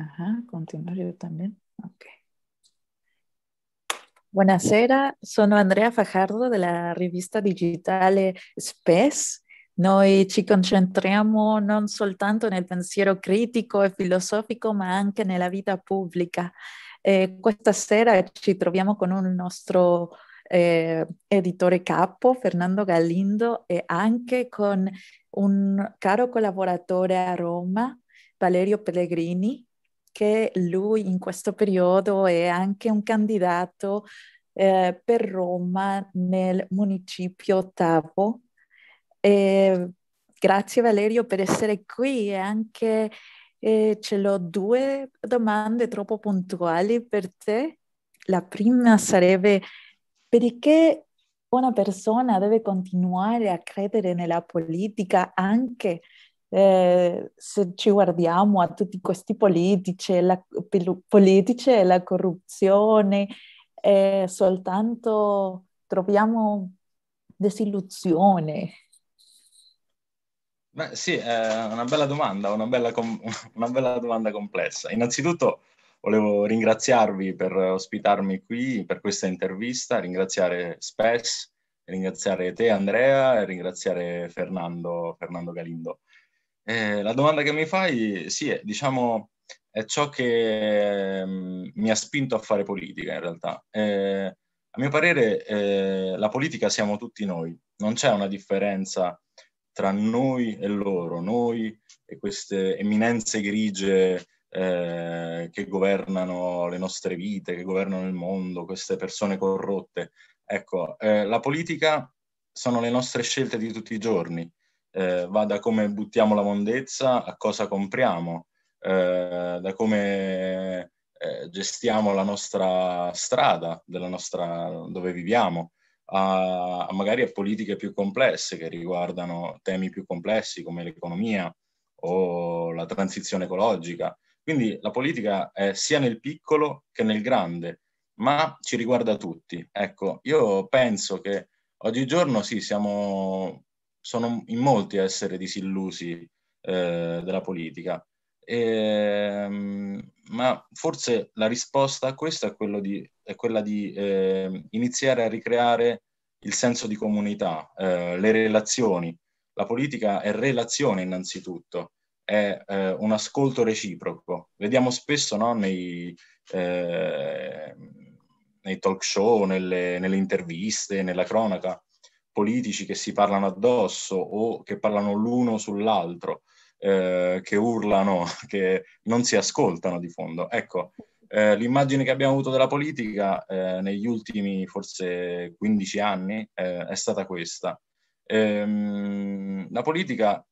Ajá, continuar yo también. Ok. Buonasera, sono Andrea Fajardo de la revista digital eh, Space. Noi ci concentriamo non soltanto nel pensiero critico e filosófico, ma anche en la vida pública. Eh, questa sera ci troviamo con un nostro eh, editore capo, Fernando Galindo, e anche con un caro collaboratore a Roma, Valerio Pellegrini, che lui in questo periodo è anche un candidato eh, per Roma nel municipio ottavo. E grazie Valerio per essere qui e anche eh, ce l'ho due domande troppo puntuali per te. La prima sarebbe perché una persona deve continuare a credere nella politica anche eh, se ci guardiamo a tutti questi politici, la, politici, la corruzione, eh, soltanto troviamo disillusione. Beh, sì, è una bella domanda, una bella, com- una bella domanda complessa. Innanzitutto volevo ringraziarvi per ospitarmi qui, per questa intervista, ringraziare Spes, ringraziare te Andrea e ringraziare Fernando, Fernando Galindo. Eh, la domanda che mi fai, sì, è, diciamo, è ciò che mh, mm, mi ha spinto a fare politica in realtà. Eh, a mio parere eh, la politica siamo tutti noi, non c'è una differenza tra noi e loro, noi e queste eminenze grigie eh, che governano le nostre vite, che governano il mondo, queste persone corrotte. Ecco, eh, la politica sono le nostre scelte di tutti i giorni, eh, va da come buttiamo la mondezza a cosa compriamo, eh, da come eh, gestiamo la nostra strada, della nostra, dove viviamo, a, a, magari a politiche più complesse che riguardano temi più complessi come l'economia o la transizione ecologica. Quindi la politica è sia nel piccolo che nel grande, ma ci riguarda tutti. Ecco, io penso che oggigiorno sì, siamo sono in molti a essere disillusi eh, della politica. E, ehm, ma forse la risposta a questo è, di, è quella di eh, iniziare a ricreare il senso di comunità, eh, le relazioni. La politica è relazione innanzitutto, è eh, un ascolto reciproco. Vediamo spesso no, nei, eh, nei, talk show, nelle, nelle interviste, nella cronaca, politici che si parlano addosso o che parlano l'uno sull'altro, eh, che urlano, che non si ascoltano di fondo. Ecco, eh, l'immagine che abbiamo avuto della politica eh, negli ultimi forse 15 anni eh, è stata questa. Ehm, la politica,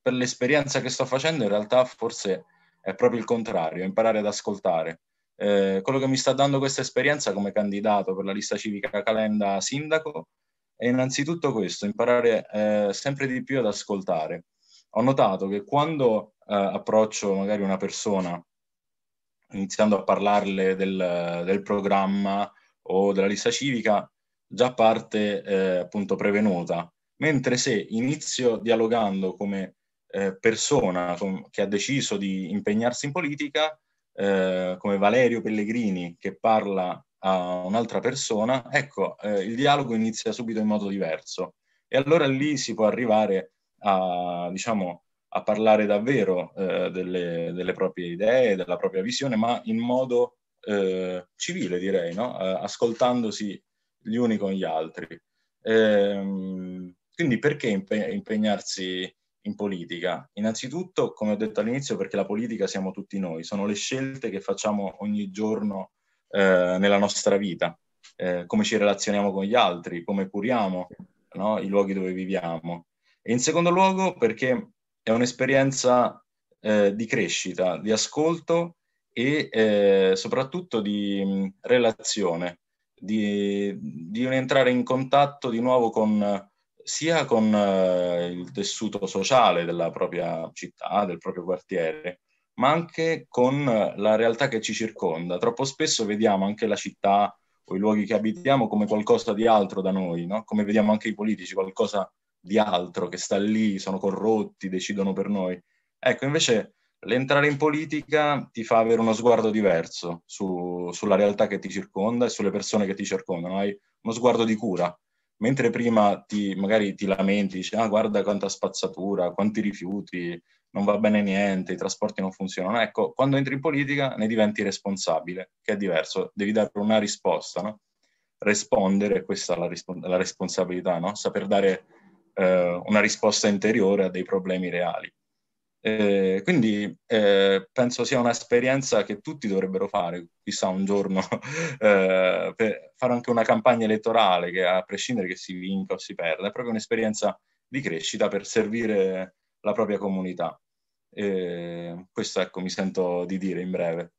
per l'esperienza che sto facendo, in realtà forse è proprio il contrario, imparare ad ascoltare. Eh, quello che mi sta dando questa esperienza come candidato per la lista civica Calenda Sindaco è innanzitutto questo, imparare eh, sempre di più ad ascoltare. Ho notato che quando eh, approccio magari una persona iniziando a parlarle del, del, programma o della lista civica, già parte eh, appunto prevenuta. Mentre se inizio dialogando come eh, persona com- che ha deciso di impegnarsi in politica, eh, come Valerio Pellegrini che parla a un'altra persona, ecco, eh, il dialogo inizia subito in modo diverso. E allora lì si può arrivare a, diciamo, a parlare davvero eh, delle, delle, proprie idee, della propria visione, ma in modo eh, civile, direi, no? Eh, ascoltandosi gli uni con gli altri. Ehm, quindi perché impe- impegnarsi in politica? Innanzitutto, come ho detto all'inizio, perché la politica siamo tutti noi, sono le scelte che facciamo ogni giorno eh, nella nostra vita, eh, come ci relazioniamo con gli altri, come curiamo no? i luoghi dove viviamo. E in secondo luogo perché è un'esperienza eh, di crescita, di ascolto e eh, soprattutto di mh, mm, relazione, di, di, un entrare in contatto di nuovo con sia con eh, il tessuto sociale della propria città, del proprio quartiere, ma anche con eh, la realtà che ci circonda. Troppo spesso vediamo anche la città o i luoghi che abitiamo come qualcosa di altro da noi, no? come vediamo anche i politici, qualcosa di altro che sta lì, sono corrotti, decidono per noi. Ecco, invece l'entrare in politica ti fa avere uno sguardo diverso su, sulla realtà che ti circonda e sulle persone che ti circondano, hai uno sguardo di cura mentre prima ti, magari ti lamenti, dici ah guarda quanta spazzatura, quanti rifiuti, non va bene niente, i trasporti non funzionano, ecco, quando entri in politica ne diventi responsabile, che è diverso, devi dare una risposta, no? rispondere, questa è la, risp- la responsabilità, no? saper dare eh, una risposta interiore a dei problemi reali. Eh, quindi eh, penso sia un'esperienza che tutti dovrebbero fare, chissà un giorno, eh, per fare anche una campagna elettorale che a prescindere che si vinca o si perda, è proprio un'esperienza di crescita per servire la propria comunità. Eh, questo ecco mi sento di dire in breve.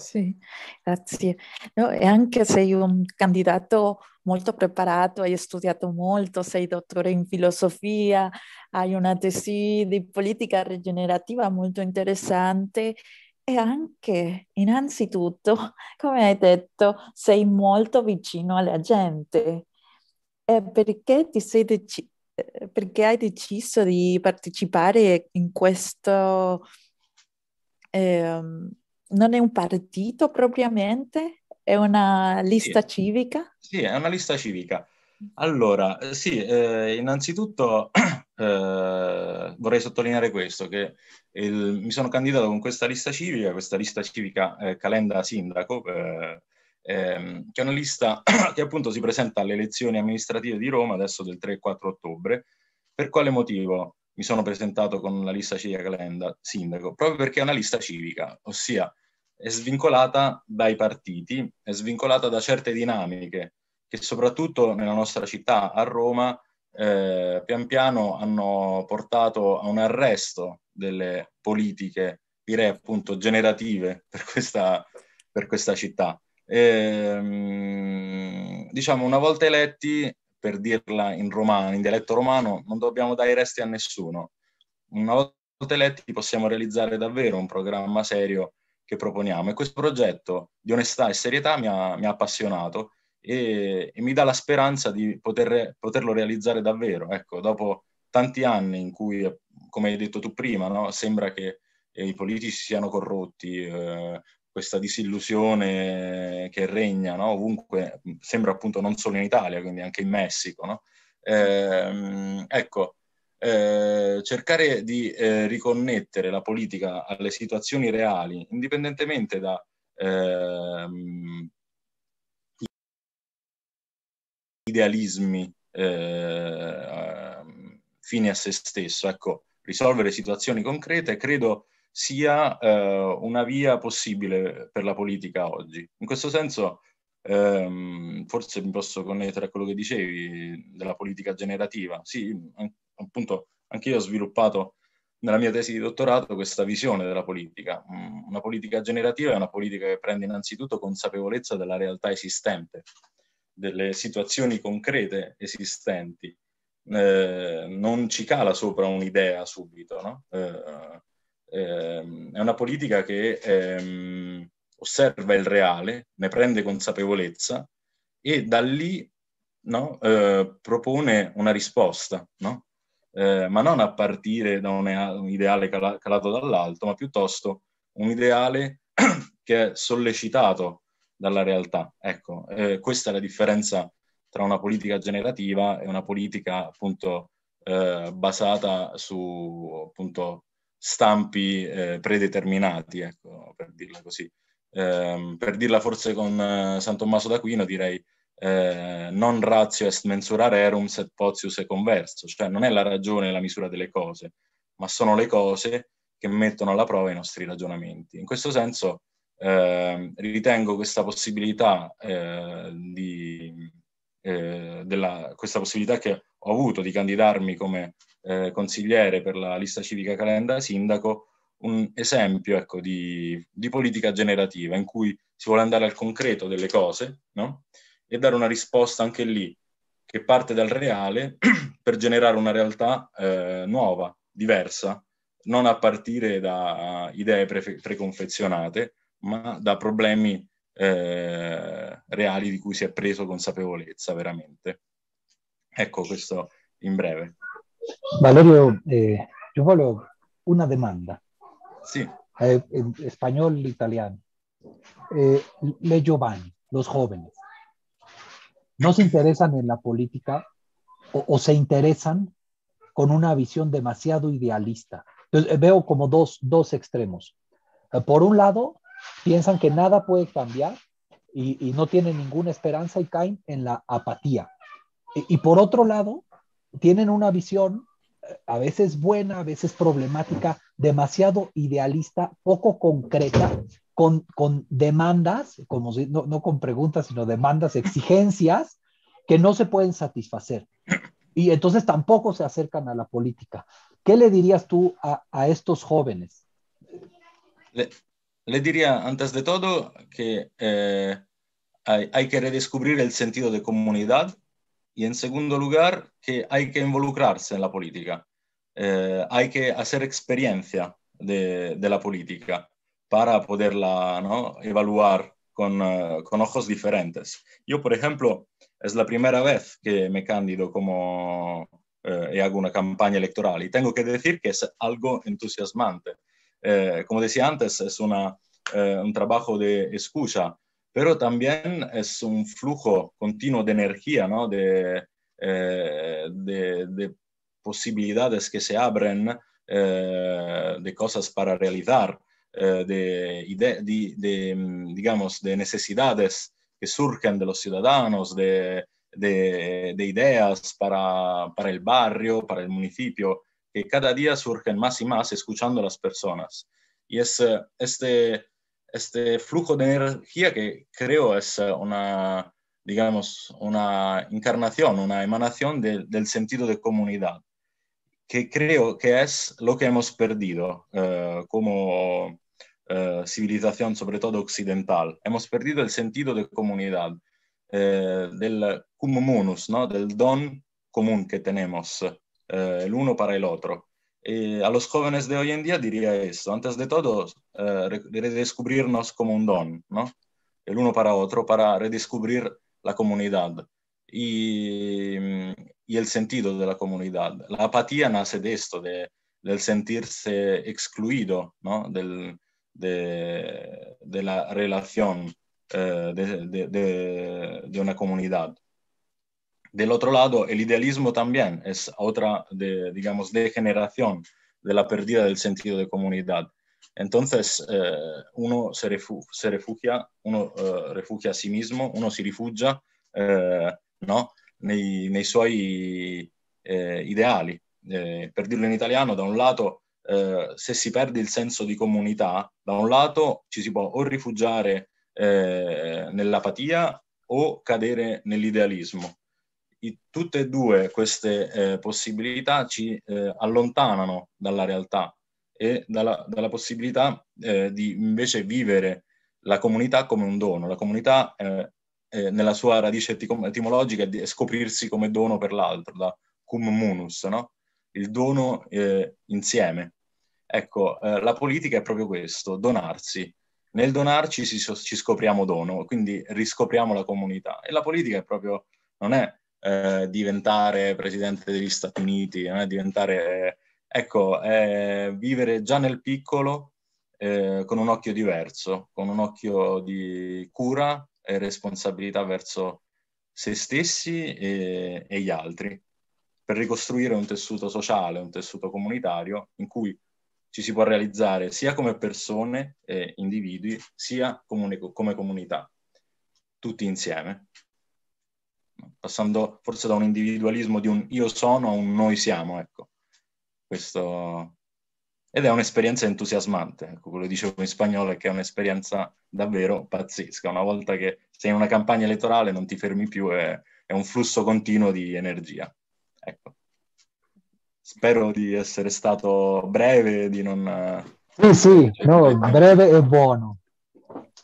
Sì, grazie. No, e anche sei un candidato molto preparato, hai studiato molto, sei dottore in filosofia, hai una tesi di politica rigenerativa molto interessante e anche, innanzitutto, come hai detto, sei molto vicino alla gente. E perché, deci- eh, perché hai deciso di partecipare in questo... Ehm, non è un partito propriamente, è una lista sì. civica? Sì, è una lista civica. Allora, sì, eh, innanzitutto eh, vorrei sottolineare questo, che il, mi sono candidato con questa lista civica, questa lista civica eh, Calenda Sindaco, eh, ehm, che è una lista che appunto si presenta alle elezioni amministrative di Roma adesso del 3 e 4 ottobre. Per quale motivo mi sono presentato con la lista civica Calenda Sindaco? Proprio perché è una lista civica, ossia è svincolata dai partiti, è svincolata da certe dinamiche che soprattutto nella nostra città, a Roma, eh, pian piano hanno portato a un arresto delle politiche, direi appunto generative per questa, per questa città. E, ehm, diciamo, una volta eletti, per dirla in romano, in dialetto romano, non dobbiamo dare resti a nessuno. Una volta eletti possiamo realizzare davvero un programma serio che proponiamo e questo progetto di onestà e serietà mi ha, mi ha appassionato e, e, mi dà la speranza di poter, poterlo realizzare davvero. Ecco, dopo tanti anni in cui, come hai detto tu prima, no, sembra che eh, i politici siano corrotti, eh, questa disillusione che regna no, ovunque, sembra appunto non solo in Italia, quindi anche in Messico. No? Eh, ecco, eh, cercare di eh, riconnettere la politica alle situazioni reali, indipendentemente da... Ehm, idealismi eh, fini a se stesso. Ecco, risolvere situazioni concrete credo sia eh, una via possibile per la politica oggi. In questo senso, ehm, forse mi posso connettere a quello che dicevi della politica generativa. Sì, an- appunto anche io ho sviluppato nella mia tesi di dottorato questa visione della politica. Mm, una politica generativa è una politica che prende innanzitutto consapevolezza della realtà esistente, delle situazioni concrete esistenti. Eh, non ci cala sopra un'idea subito, no? eh, eh, è una politica che ehm, osserva il reale, ne prende consapevolezza e da lì no, eh, propone una risposta, no? eh, ma non a partire da un, un ideale cala, calato dall'alto, ma piuttosto un ideale che è sollecitato dalla realtà. Ecco, eh, questa è la differenza tra una politica generativa e una politica appunto eh, basata su appunto stampi eh, predeterminati, ecco, per dirla così. Ehm, per dirla forse con eh, San Tommaso d'Aquino direi eh, non ratio est mensurare erum sed potius e converso, cioè non è la ragione e la misura delle cose, ma sono le cose che mettono alla prova i nostri ragionamenti. In questo senso eh, ritengo questa possibilità, eh, di, eh, della, questa possibilità che ho avuto di candidarmi come eh, consigliere per la lista civica Calenda Sindaco un esempio ecco, di, di politica generativa in cui si vuole andare al concreto delle cose, no? e dare una risposta anche lì che parte dal reale per generare una realtà eh, nuova, diversa, non a partire da idee pre- preconfezionate, ma da problemi eh, reali di cui si è preso consapevolezza veramente. Ecco questo in breve. Valerio, eh, yo voglio una domanda. Sì. Eh, spagnolo, español, italiano. Eh, le giovani, los jóvenes. no se interesan en la política o, se interesan con una visión demasiado idealista. Eh, veo como dos, extremos. Eh, por un lado, piensan que nada puede cambiar y, no tienen ninguna esperanza y caen en la apatía. y, por otro lado, tienen una visión eh, a veces buena, a veces problemática, demasiado idealista, poco concreta con, demandas, como no, con preguntas, sino demandas, exigencias que no se pueden satisfacer. Y entonces tampoco se acercan a la política. ¿Qué le dirías tú a, estos jóvenes? Le, diría, antes de todo, que eh, hay, que redescubrir el sentido de comunidad y, en segundo lugar, que hay que involucrarse en la política. Eh, hay que hacer experiencia de la política para poderla evaluar eh, con, ojos diferentes. Yo, por ejemplo, es la primera vez que me candido como eh, y hago una campaña electoral y tengo que decir que es algo entusiasmante. Eh, como decía antes, es una, un trabajo de escucha, pero también es un flujo continuo de energía, ¿no? de, de, de posibilidades que se abren, de cosas para realizar. Eh, de, mm, digamos, de necesidades que surgen de los ciudadanos, de, ideas para, el barrio, para el municipio, que cada día surgen más y más escuchando a las personas. Y es eh, este, este flujo de energía que creo es eh, una, digamos, una encarnación, una emanación del sentido de comunidad, que creo que es lo que hemos perdido como, eh, civilización, sobre todo occidental. Hemos perdido el sentido de comunidad, eh, del comunus, ¿no? del don común que tenemos eh, el uno para el otro. a los jóvenes de hoy en día diría eso, antes de todo, redescubrirnos como un don, ¿no? el uno para otro, para redescubrir la comunidad. Y, el sentido de la comunidad. La apatía nace de esto, de, del sentirse excluido, ¿no? del, de, de la relación eh, de, de, de, una comunidad. Del otro lado, el idealismo también es otra, digamos, degeneración de la pérdida del sentido de comunidad. Entonces, eh, uno se, refu se, refugia, uno eh, refugia a sí mismo, uno si rifugia eh, no? nei, nei, suoi eh, ideali. Eh, per dirlo in italiano, da un lato eh, se si perde il senso di comunità, da un lato ci si può o rifugiare eh, nell'apatia o cadere nell'idealismo. I, tutte e due queste eh, possibilità ci eh, allontanano dalla realtà e dalla, dalla possibilità eh, di invece vivere la comunità come un dono. La comunità nella sua radice etimologica è scoprirsi come dono per l'altro, da cum munus, no? il dono eh, insieme. Ecco, eh, la politica è proprio questo, donarsi. Nel donarci si, ci scopriamo dono, quindi riscopriamo la comunità. E la politica è proprio, non è eh, diventare presidente degli Stati Uniti, non è diventare, eh, ecco, è vivere già nel piccolo eh, con un occhio diverso, con un occhio di cura e responsabilità verso se stessi e, e gli altri, per ricostruire un tessuto sociale, un tessuto comunitario in cui ci si può realizzare sia come persone, eh, individui, sia comunico, come comunità, tutti insieme, passando forse da un individualismo di un io sono a un noi siamo, ecco. Questo... Ed è un'esperienza entusiasmante, ecco, quello che dicevo in spagnolo è che è un'esperienza davvero pazzesca. Una volta che sei in una campagna elettorale non ti fermi più, è, è un flusso continuo di energia. Ecco. Spero di essere stato breve, di non... Sì, sì, eh, no, breve e bueno.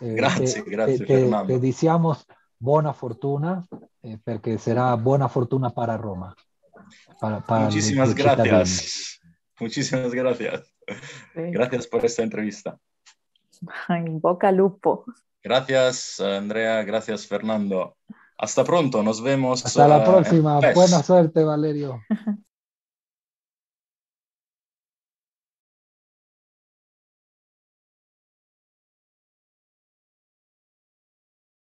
Eh, gracias, gracias, Fernando. Te diciamo buena fortuna, eh, porque será buena fortuna para Roma. Muchísimas gracias. Muchísimas gracias. Gracias por esta entrevista. En boca lupo. Gracias, Andrea. Gracias, Fernando. Hasta pronto. Nos vemos. Hasta la próxima. Buena suerte, Valerio.